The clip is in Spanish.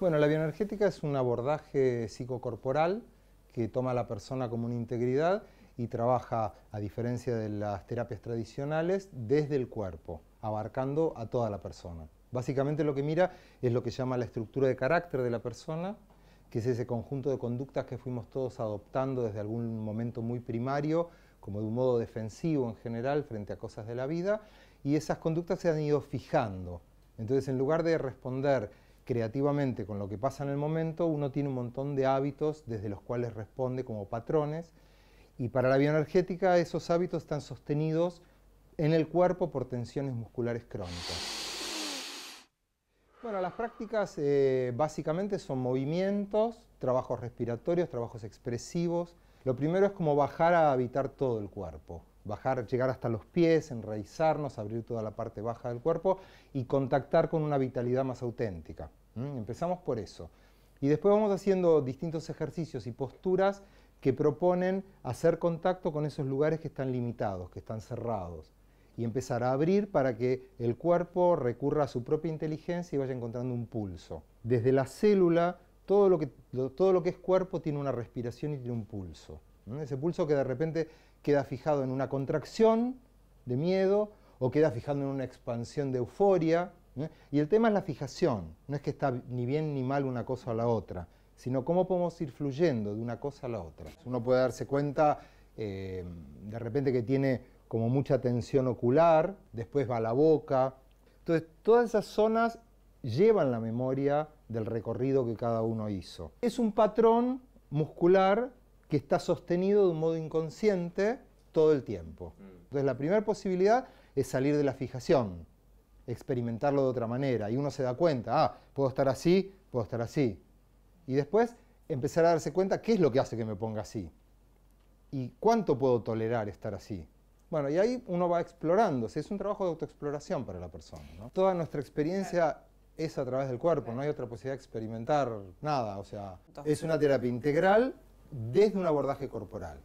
Bueno, la bioenergética es un abordaje psicocorporal que toma a la persona como una integridad y trabaja, a diferencia de las terapias tradicionales, desde el cuerpo, abarcando a toda la persona. Básicamente lo que mira es lo que llama la estructura de carácter de la persona, que es ese conjunto de conductas que fuimos todos adoptando desde algún momento muy primario, como de un modo defensivo en general frente a cosas de la vida, y esas conductas se han ido fijando. Entonces, en lugar de responder creativamente con lo que pasa en el momento, uno tiene un montón de hábitos desde los cuales responde como patrones. Y para la bioenergética esos hábitos están sostenidos en el cuerpo por tensiones musculares crónicas. Bueno, las prácticas eh, básicamente son movimientos, trabajos respiratorios, trabajos expresivos. Lo primero es como bajar a habitar todo el cuerpo bajar, llegar hasta los pies, enraizarnos, abrir toda la parte baja del cuerpo y contactar con una vitalidad más auténtica. Empezamos por eso. Y después vamos haciendo distintos ejercicios y posturas que proponen hacer contacto con esos lugares que están limitados, que están cerrados, y empezar a abrir para que el cuerpo recurra a su propia inteligencia y vaya encontrando un pulso. Desde la célula, todo lo que es cuerpo tiene una respiración y tiene un pulso. Ese pulso que de repente queda fijado en una contracción de miedo o queda fijado en una expansión de euforia. Y el tema es la fijación, no es que está ni bien ni mal una cosa a la otra, sino cómo podemos ir fluyendo de una cosa a la otra. Uno puede darse cuenta eh, de repente que tiene como mucha tensión ocular, después va a la boca. Entonces, todas esas zonas llevan la memoria del recorrido que cada uno hizo. Es un patrón muscular que está sostenido de un modo inconsciente todo el tiempo. Mm. Entonces la primera posibilidad es salir de la fijación, experimentarlo de otra manera y uno se da cuenta, ah, puedo estar así, puedo estar así. Y después empezar a darse cuenta qué es lo que hace que me ponga así y cuánto puedo tolerar estar así. Bueno, y ahí uno va explorándose, es un trabajo de autoexploración para la persona. Toda nuestra experiencia es a través del cuerpo, no hay otra posibilidad de experimentar nada, o sea, es una terapia integral desde un abordaje corporal.